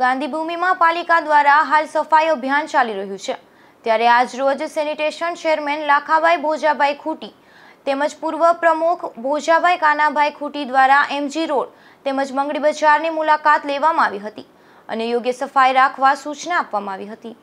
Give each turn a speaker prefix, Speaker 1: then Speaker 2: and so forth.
Speaker 1: ગાંધીભૂમિમાં પાલિકા દ્વારા હાલ સફાઈ અભિયાન ચાલી રહ્યું છે ત્યારે આજરોજ સેનિટેશન ચેરમેન લાખાભાઈ ભોજાભાઈ ખૂટી તેમજ પૂર્વ પ્રમુખ ભોજાભાઈ કાનાભાઈ ખૂટી દ્વારા એમજી રોડ તેમજ મંગળી બજારની મુલાકાત લેવામાં આવી હતી અને યોગ્ય સફાઈ રાખવા સૂચના આપવામાં આવી હતી